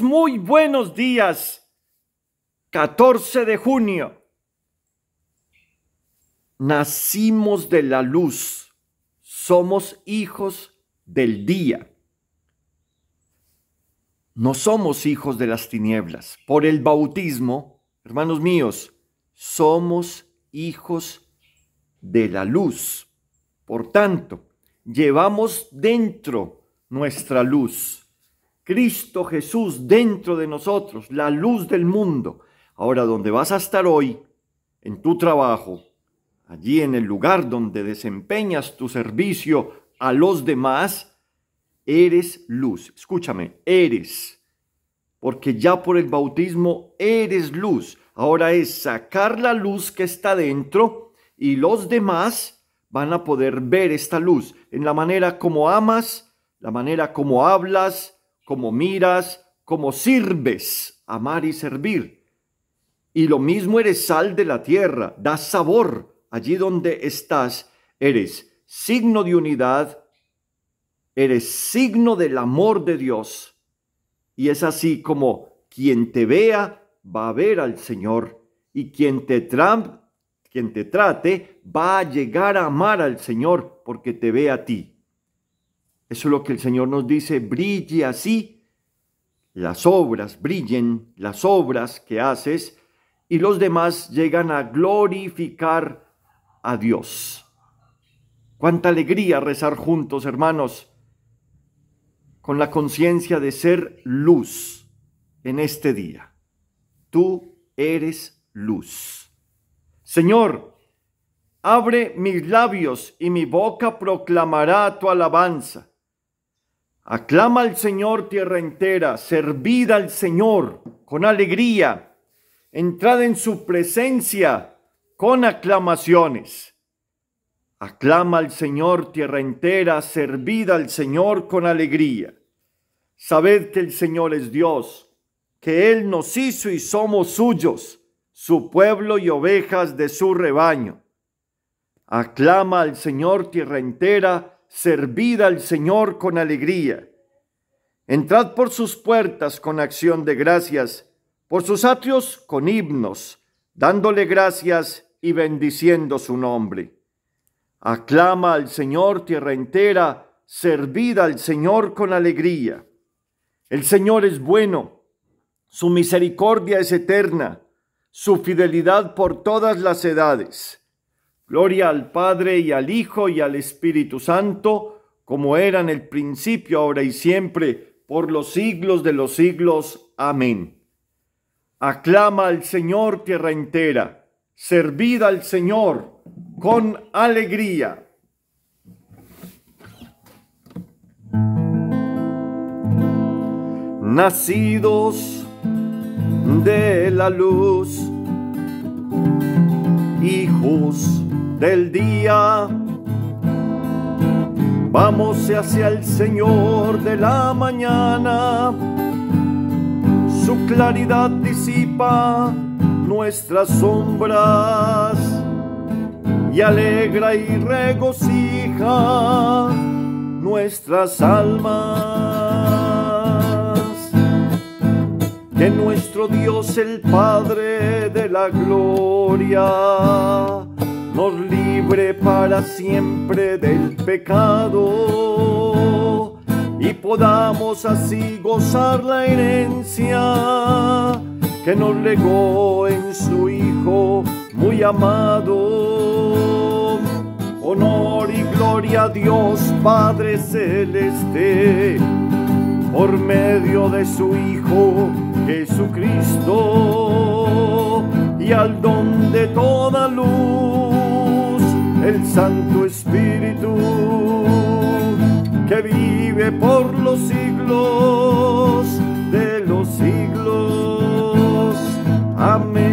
muy buenos días. 14 de junio. Nacimos de la luz. Somos hijos del día. No somos hijos de las tinieblas. Por el bautismo, hermanos míos, somos hijos de la luz. Por tanto, llevamos dentro nuestra luz. Cristo Jesús dentro de nosotros, la luz del mundo. Ahora, donde vas a estar hoy, en tu trabajo, allí en el lugar donde desempeñas tu servicio a los demás, eres luz. Escúchame, eres. Porque ya por el bautismo eres luz. Ahora es sacar la luz que está dentro y los demás van a poder ver esta luz en la manera como amas, la manera como hablas, como miras, como sirves, amar y servir. Y lo mismo eres sal de la tierra, das sabor. Allí donde estás, eres signo de unidad, eres signo del amor de Dios. Y es así como quien te vea va a ver al Señor y quien te, quien te trate va a llegar a amar al Señor porque te ve a ti. Eso es lo que el Señor nos dice, brille así las obras, brillen las obras que haces y los demás llegan a glorificar a Dios. Cuánta alegría rezar juntos, hermanos, con la conciencia de ser luz en este día. Tú eres luz. Señor, abre mis labios y mi boca proclamará tu alabanza. Aclama al Señor tierra entera, servid al Señor con alegría, entrad en su presencia con aclamaciones. Aclama al Señor tierra entera, servid al Señor con alegría. Sabed que el Señor es Dios, que Él nos hizo y somos suyos, su pueblo y ovejas de su rebaño. Aclama al Señor tierra entera, servid al Señor con alegría. Entrad por sus puertas con acción de gracias, por sus atrios con himnos, dándole gracias y bendiciendo su nombre. Aclama al Señor tierra entera, servid al Señor con alegría. El Señor es bueno, su misericordia es eterna, su fidelidad por todas las edades. Gloria al Padre y al Hijo y al Espíritu Santo, como era en el principio, ahora y siempre, por los siglos de los siglos. Amén. Aclama al Señor tierra entera, Servida al Señor con alegría. Nacidos de la luz, hijos del día. Vamos hacia el Señor de la mañana, su claridad disipa nuestras sombras y alegra y regocija nuestras almas. Que nuestro Dios el Padre de la Gloria nos libre para siempre del pecado y podamos así gozar la herencia que nos legó en su Hijo muy amado. Honor y gloria a Dios Padre Celeste, por medio de su Hijo Jesucristo y al don de toda luz, el Santo Espíritu que vive por los siglos de los siglos. Amén.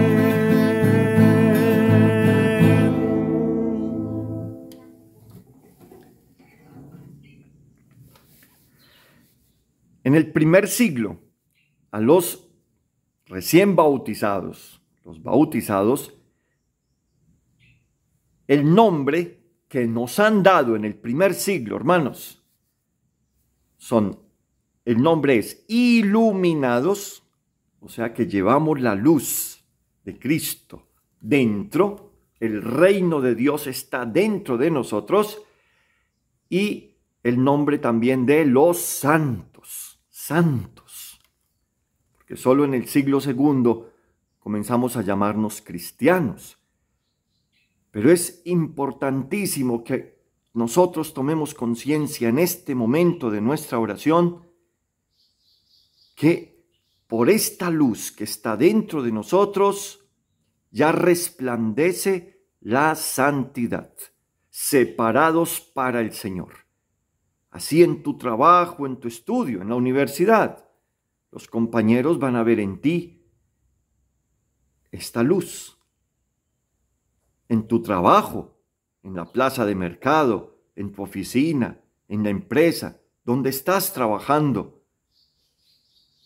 En el primer siglo, a los recién bautizados, los bautizados, el nombre que nos han dado en el primer siglo, hermanos, son, el nombre es iluminados, o sea que llevamos la luz de Cristo dentro, el reino de Dios está dentro de nosotros, y el nombre también de los santos, santos, porque solo en el siglo segundo comenzamos a llamarnos cristianos. Pero es importantísimo que nosotros tomemos conciencia en este momento de nuestra oración que por esta luz que está dentro de nosotros ya resplandece la santidad, separados para el Señor. Así en tu trabajo, en tu estudio, en la universidad, los compañeros van a ver en ti esta luz. En tu trabajo, en la plaza de mercado, en tu oficina, en la empresa, donde estás trabajando.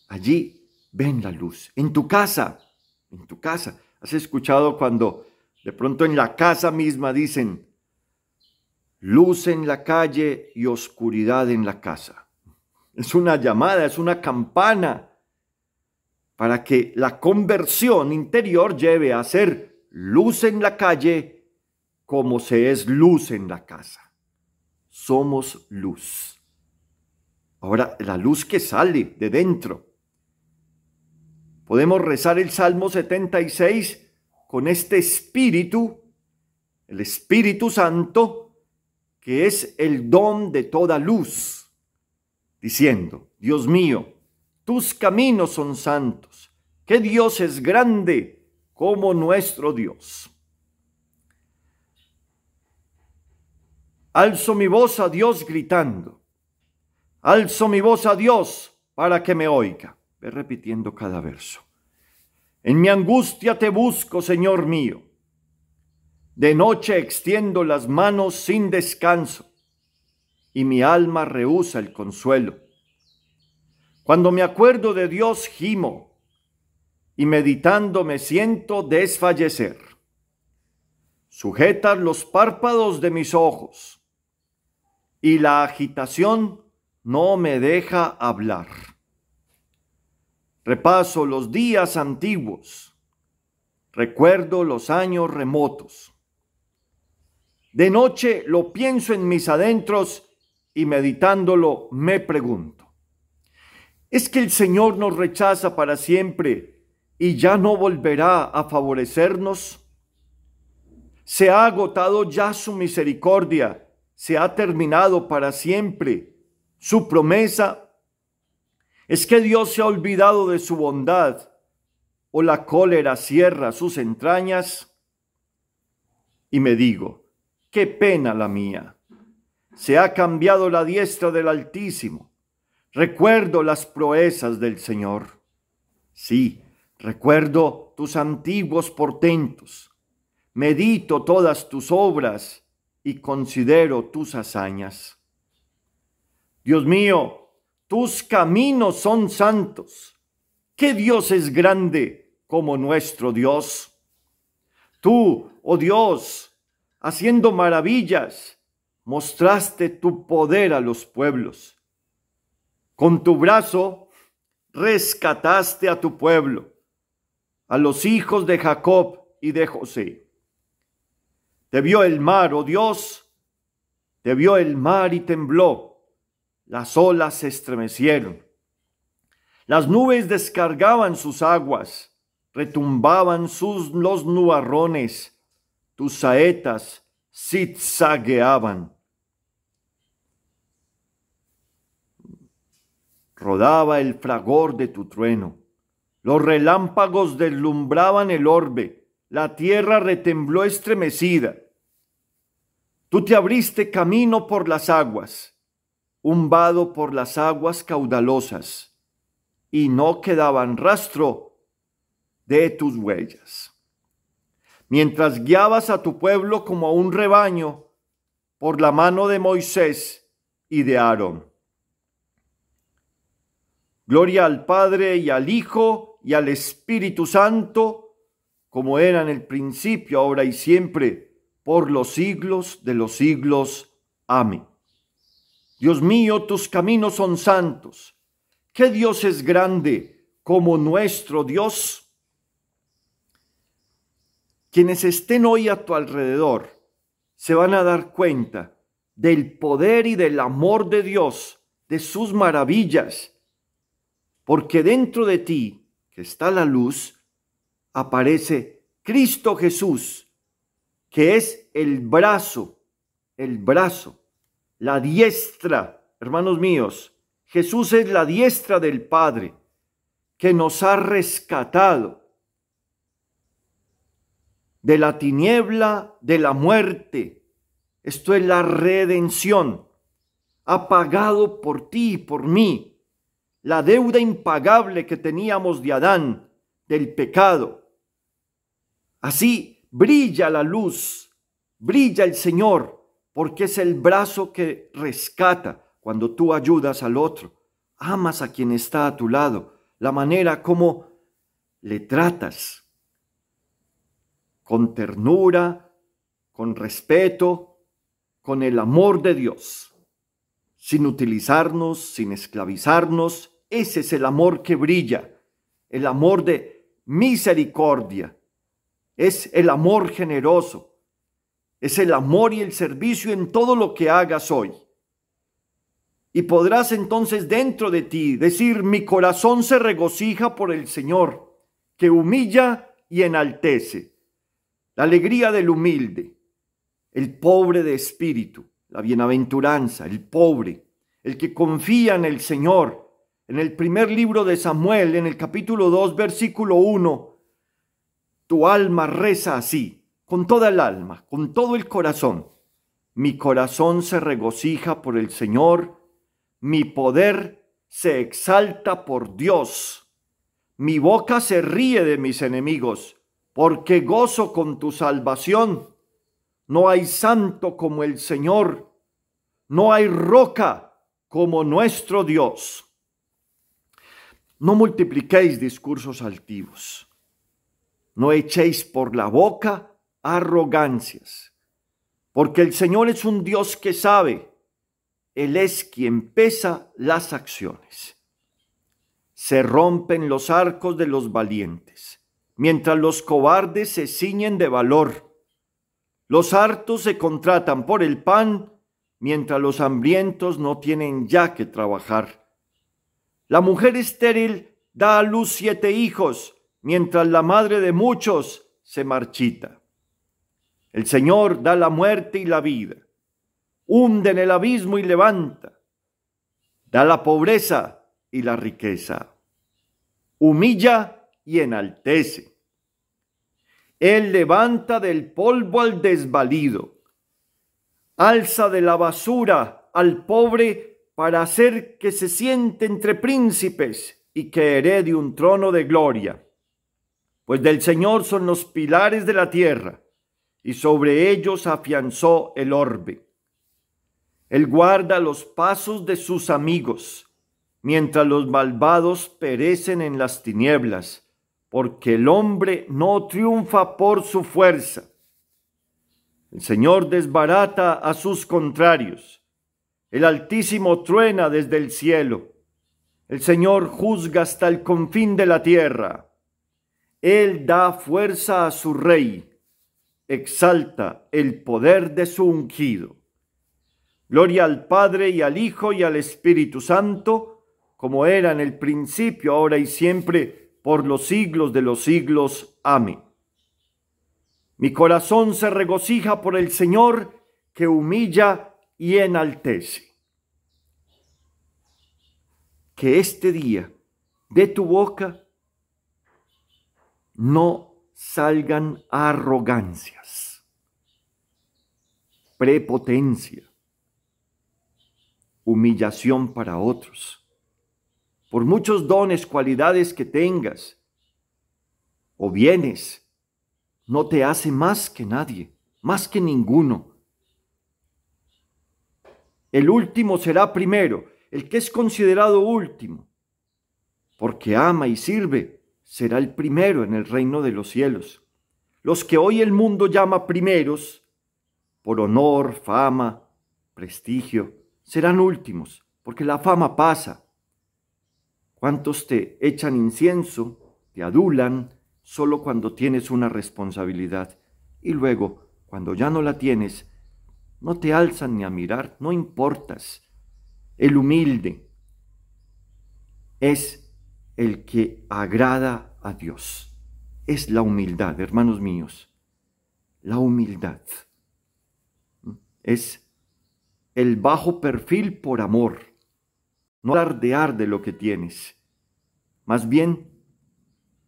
Allí ven la luz. En tu casa, en tu casa. ¿Has escuchado cuando de pronto en la casa misma dicen, luz en la calle y oscuridad en la casa? Es una llamada, es una campana para que la conversión interior lleve a ser luz en la calle como se es luz en la casa. Somos luz. Ahora, la luz que sale de dentro. Podemos rezar el Salmo 76 con este espíritu, el Espíritu Santo, que es el don de toda luz, diciendo, Dios mío, tus caminos son santos. Que Dios es grande como nuestro Dios. Alzo mi voz a Dios gritando. Alzo mi voz a Dios para que me oiga. Ve repitiendo cada verso. En mi angustia te busco, Señor mío. De noche extiendo las manos sin descanso y mi alma rehúsa el consuelo. Cuando me acuerdo de Dios, gimo y meditando me siento desfallecer. Sujetas los párpados de mis ojos y la agitación no me deja hablar. Repaso los días antiguos, recuerdo los años remotos. De noche lo pienso en mis adentros y meditándolo me pregunto. Es que el Señor nos rechaza para siempre y ya no volverá a favorecernos. Se ha agotado ya su misericordia, se ha terminado para siempre su promesa. Es que Dios se ha olvidado de su bondad o la cólera cierra sus entrañas. Y me digo, qué pena la mía. Se ha cambiado la diestra del Altísimo Recuerdo las proezas del Señor. Sí, recuerdo tus antiguos portentos. Medito todas tus obras y considero tus hazañas. Dios mío, tus caminos son santos. ¿Qué Dios es grande como nuestro Dios? Tú, oh Dios, haciendo maravillas, mostraste tu poder a los pueblos con tu brazo rescataste a tu pueblo, a los hijos de Jacob y de José. Te vio el mar, oh Dios, te vio el mar y tembló. Las olas se estremecieron. Las nubes descargaban sus aguas, retumbaban sus los nubarrones, tus saetas zigzagueaban. rodaba el fragor de tu trueno. Los relámpagos deslumbraban el orbe, la tierra retembló estremecida. Tú te abriste camino por las aguas, un vado por las aguas caudalosas, y no quedaban rastro de tus huellas. Mientras guiabas a tu pueblo como a un rebaño por la mano de Moisés y de Aarón. Gloria al Padre y al Hijo y al Espíritu Santo, como era en el principio, ahora y siempre, por los siglos de los siglos. Amén. Dios mío, tus caminos son santos. ¿Qué Dios es grande como nuestro Dios? Quienes estén hoy a tu alrededor se van a dar cuenta del poder y del amor de Dios, de sus maravillas porque dentro de ti, que está la luz, aparece Cristo Jesús, que es el brazo, el brazo, la diestra, hermanos míos, Jesús es la diestra del Padre, que nos ha rescatado de la tiniebla de la muerte. Esto es la redención, ha pagado por ti y por mí la deuda impagable que teníamos de Adán, del pecado. Así brilla la luz, brilla el Señor, porque es el brazo que rescata cuando tú ayudas al otro, amas a quien está a tu lado, la manera como le tratas, con ternura, con respeto, con el amor de Dios, sin utilizarnos, sin esclavizarnos, ese es el amor que brilla, el amor de misericordia, es el amor generoso, es el amor y el servicio en todo lo que hagas hoy. Y podrás entonces dentro de ti decir, mi corazón se regocija por el Señor, que humilla y enaltece. La alegría del humilde, el pobre de espíritu, la bienaventuranza, el pobre, el que confía en el Señor, en el primer libro de Samuel, en el capítulo 2, versículo 1, tu alma reza así, con toda el alma, con todo el corazón. Mi corazón se regocija por el Señor, mi poder se exalta por Dios. Mi boca se ríe de mis enemigos, porque gozo con tu salvación. No hay santo como el Señor, no hay roca como nuestro Dios. No multipliquéis discursos altivos. No echéis por la boca arrogancias, porque el Señor es un Dios que sabe. Él es quien pesa las acciones. Se rompen los arcos de los valientes, mientras los cobardes se ciñen de valor. Los hartos se contratan por el pan, mientras los hambrientos no tienen ya que trabajar. La mujer estéril da a luz siete hijos, mientras la madre de muchos se marchita. El Señor da la muerte y la vida, hunde en el abismo y levanta, da la pobreza y la riqueza, humilla y enaltece. Él levanta del polvo al desvalido, alza de la basura al pobre para hacer que se siente entre príncipes y que herede un trono de gloria. Pues del Señor son los pilares de la tierra, y sobre ellos afianzó el orbe. Él guarda los pasos de sus amigos, mientras los malvados perecen en las tinieblas, porque el hombre no triunfa por su fuerza. El Señor desbarata a sus contrarios, el Altísimo truena desde el cielo. El Señor juzga hasta el confín de la tierra. Él da fuerza a su rey. Exalta el poder de su ungido. Gloria al Padre y al Hijo y al Espíritu Santo, como era en el principio, ahora y siempre, por los siglos de los siglos. Amén. Mi corazón se regocija por el Señor que humilla y enaltece. Que este día de tu boca no salgan arrogancias, prepotencia, humillación para otros, por muchos dones, cualidades que tengas o bienes, no te hace más que nadie, más que ninguno el último será primero, el que es considerado último, porque ama y sirve, será el primero en el reino de los cielos. Los que hoy el mundo llama primeros, por honor, fama, prestigio, serán últimos, porque la fama pasa. ¿Cuántos te echan incienso, te adulan, solo cuando tienes una responsabilidad? Y luego, cuando ya no la tienes, no te alzan ni a mirar, no importas. El humilde es el que agrada a Dios. Es la humildad, hermanos míos. La humildad es el bajo perfil por amor. No alardear de lo que tienes. Más bien,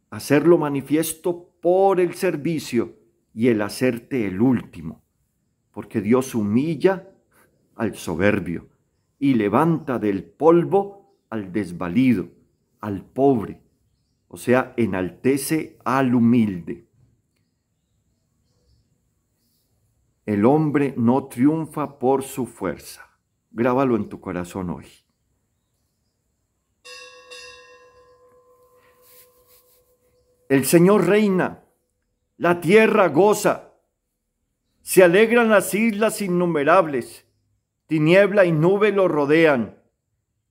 hacerlo manifiesto por el servicio y el hacerte el último porque Dios humilla al soberbio y levanta del polvo al desvalido, al pobre, o sea, enaltece al humilde. El hombre no triunfa por su fuerza. Grábalo en tu corazón hoy. El Señor reina, la tierra goza, se alegran las islas innumerables, tiniebla y nube lo rodean,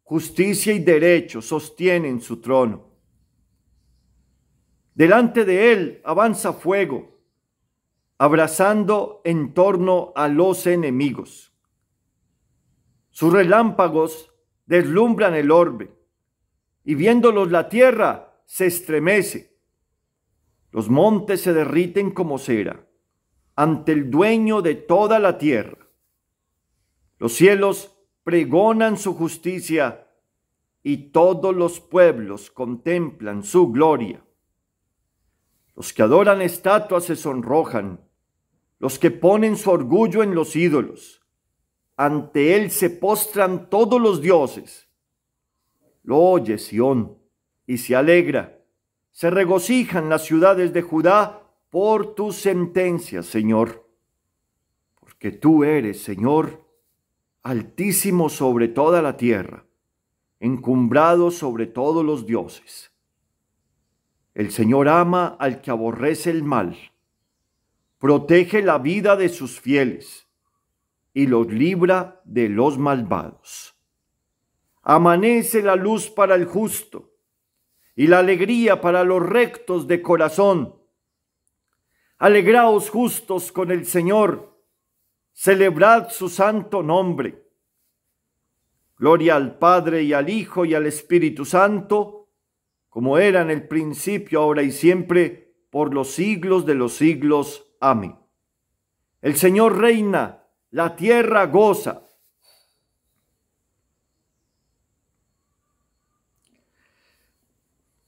justicia y derecho sostienen su trono. Delante de él avanza fuego, abrazando en torno a los enemigos. Sus relámpagos deslumbran el orbe, y viéndolos la tierra se estremece. Los montes se derriten como cera ante el dueño de toda la tierra. Los cielos pregonan su justicia y todos los pueblos contemplan su gloria. Los que adoran estatuas se sonrojan, los que ponen su orgullo en los ídolos. Ante él se postran todos los dioses. Lo oye Sión y se alegra. Se regocijan las ciudades de Judá por tu sentencia, Señor, porque tú eres, Señor, altísimo sobre toda la tierra, encumbrado sobre todos los dioses. El Señor ama al que aborrece el mal, protege la vida de sus fieles y los libra de los malvados. Amanece la luz para el justo y la alegría para los rectos de corazón. Alegraos justos con el Señor, celebrad su santo nombre. Gloria al Padre y al Hijo y al Espíritu Santo, como era en el principio, ahora y siempre, por los siglos de los siglos. Amén. El Señor reina, la tierra goza.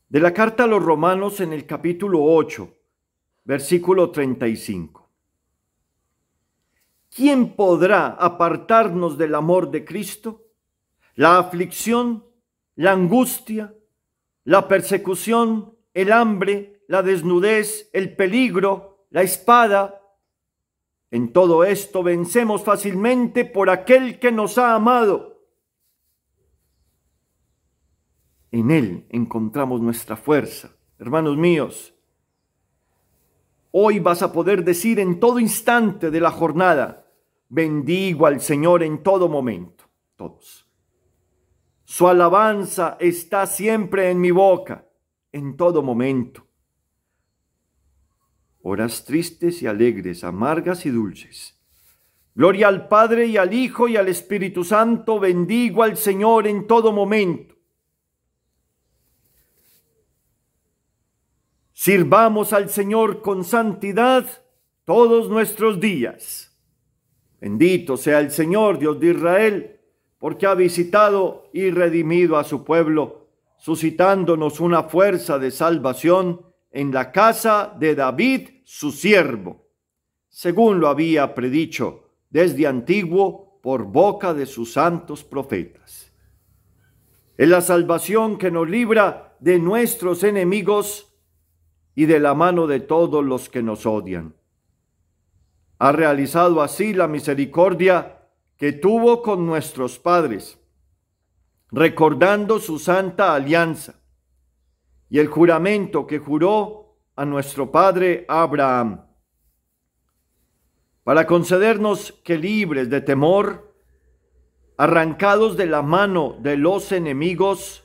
De la carta a los romanos en el capítulo 8 Versículo 35. ¿Quién podrá apartarnos del amor de Cristo? La aflicción, la angustia, la persecución, el hambre, la desnudez, el peligro, la espada. En todo esto vencemos fácilmente por aquel que nos ha amado. En Él encontramos nuestra fuerza. Hermanos míos, Hoy vas a poder decir en todo instante de la jornada, bendigo al Señor en todo momento, todos. Su alabanza está siempre en mi boca, en todo momento. Horas tristes y alegres, amargas y dulces. Gloria al Padre y al Hijo y al Espíritu Santo, bendigo al Señor en todo momento. Sirvamos al Señor con santidad todos nuestros días. Bendito sea el Señor, Dios de Israel, porque ha visitado y redimido a su pueblo, suscitándonos una fuerza de salvación en la casa de David, su siervo, según lo había predicho desde antiguo por boca de sus santos profetas. Es la salvación que nos libra de nuestros enemigos y de la mano de todos los que nos odian. Ha realizado así la misericordia que tuvo con nuestros padres, recordando su santa alianza y el juramento que juró a nuestro padre Abraham, para concedernos que libres de temor, arrancados de la mano de los enemigos,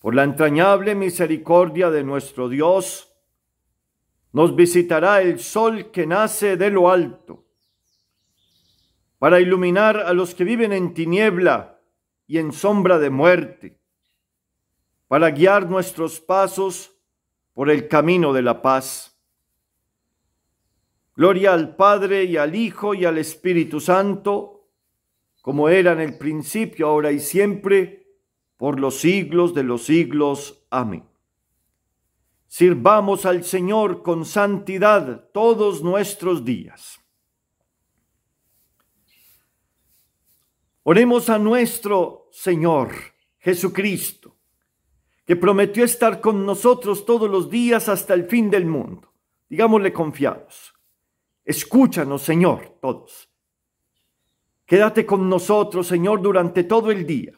por la entrañable misericordia de nuestro Dios, nos visitará el sol que nace de lo alto, para iluminar a los que viven en tiniebla y en sombra de muerte, para guiar nuestros pasos por el camino de la paz. Gloria al Padre y al Hijo y al Espíritu Santo, como era en el principio, ahora y siempre, por los siglos de los siglos. Amén. Sirvamos al Señor con santidad todos nuestros días. Oremos a nuestro Señor Jesucristo, que prometió estar con nosotros todos los días hasta el fin del mundo. Digámosle confiados. Escúchanos, Señor, todos. Quédate con nosotros, Señor, durante todo el día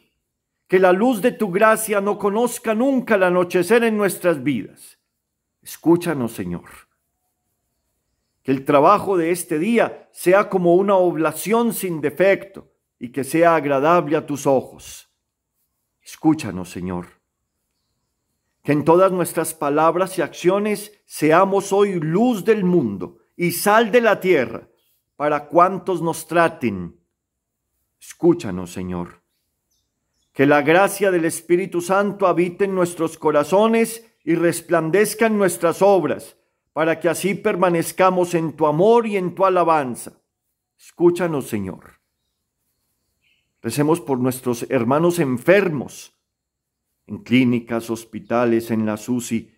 que la luz de tu gracia no conozca nunca el anochecer en nuestras vidas. Escúchanos, Señor. Que el trabajo de este día sea como una oblación sin defecto y que sea agradable a tus ojos. Escúchanos, Señor. Que en todas nuestras palabras y acciones seamos hoy luz del mundo y sal de la tierra para cuantos nos traten. Escúchanos, Señor. Que la gracia del Espíritu Santo habite en nuestros corazones y resplandezca en nuestras obras, para que así permanezcamos en tu amor y en tu alabanza. Escúchanos, Señor. Recemos por nuestros hermanos enfermos, en clínicas, hospitales, en la UCI,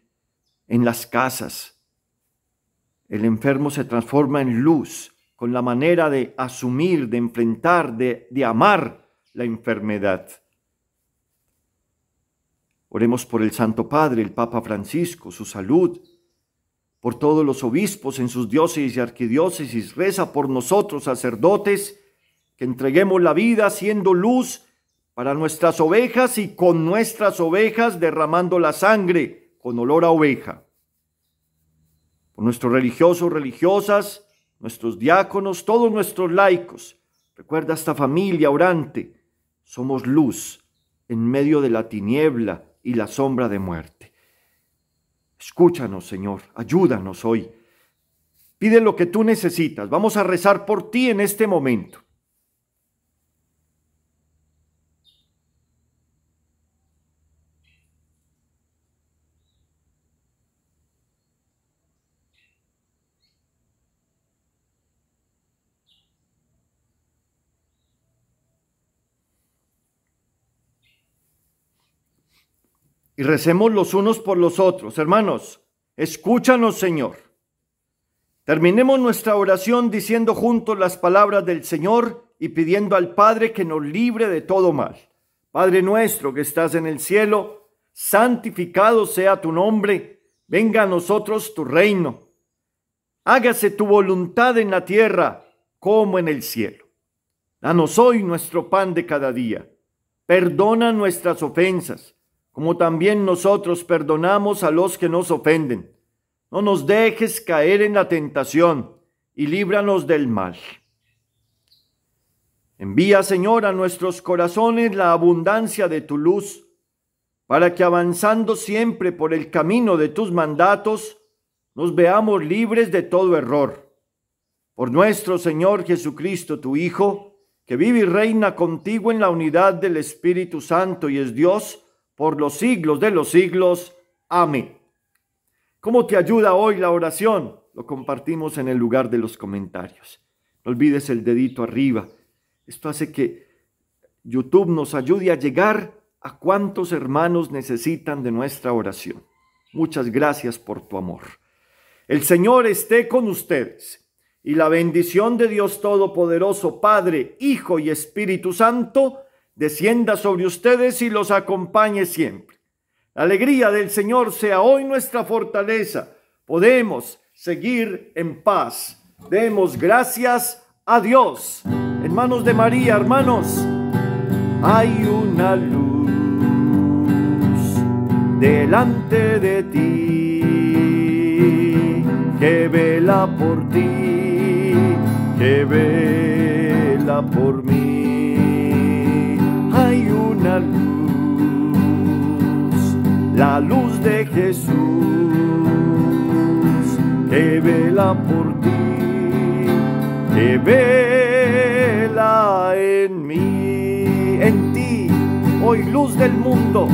en las casas. El enfermo se transforma en luz con la manera de asumir, de enfrentar, de, de amar la enfermedad. Oremos por el Santo Padre, el Papa Francisco, su salud, por todos los obispos en sus diócesis y arquidiócesis. Reza por nosotros, sacerdotes, que entreguemos la vida siendo luz para nuestras ovejas y con nuestras ovejas derramando la sangre con olor a oveja. Por nuestros religiosos, religiosas, nuestros diáconos, todos nuestros laicos. Recuerda esta familia orante. Somos luz en medio de la tiniebla y la sombra de muerte. Escúchanos, Señor, ayúdanos hoy. Pide lo que tú necesitas. Vamos a rezar por ti en este momento. y recemos los unos por los otros. Hermanos, escúchanos Señor. Terminemos nuestra oración diciendo juntos las palabras del Señor y pidiendo al Padre que nos libre de todo mal. Padre nuestro que estás en el cielo, santificado sea tu nombre, venga a nosotros tu reino. Hágase tu voluntad en la tierra como en el cielo. Danos hoy nuestro pan de cada día. Perdona nuestras ofensas como también nosotros perdonamos a los que nos ofenden. No nos dejes caer en la tentación y líbranos del mal. Envía, Señor, a nuestros corazones la abundancia de tu luz, para que avanzando siempre por el camino de tus mandatos, nos veamos libres de todo error. Por nuestro Señor Jesucristo, tu Hijo, que vive y reina contigo en la unidad del Espíritu Santo y es Dios, por los siglos de los siglos. Amén. ¿Cómo te ayuda hoy la oración? Lo compartimos en el lugar de los comentarios. No olvides el dedito arriba. Esto hace que YouTube nos ayude a llegar a cuantos hermanos necesitan de nuestra oración. Muchas gracias por tu amor. El Señor esté con ustedes y la bendición de Dios Todopoderoso, Padre, Hijo y Espíritu Santo, descienda sobre ustedes y los acompañe siempre. La alegría del Señor sea hoy nuestra fortaleza. Podemos seguir en paz. Demos gracias a Dios. Hermanos de María, hermanos, hay una luz delante de ti que vela por ti, que vela por mí la luz de Jesús que vela por ti, que vela en mí, en ti, hoy luz del mundo,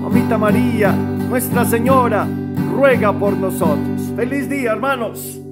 mamita María, Nuestra Señora, ruega por nosotros. Feliz día, hermanos.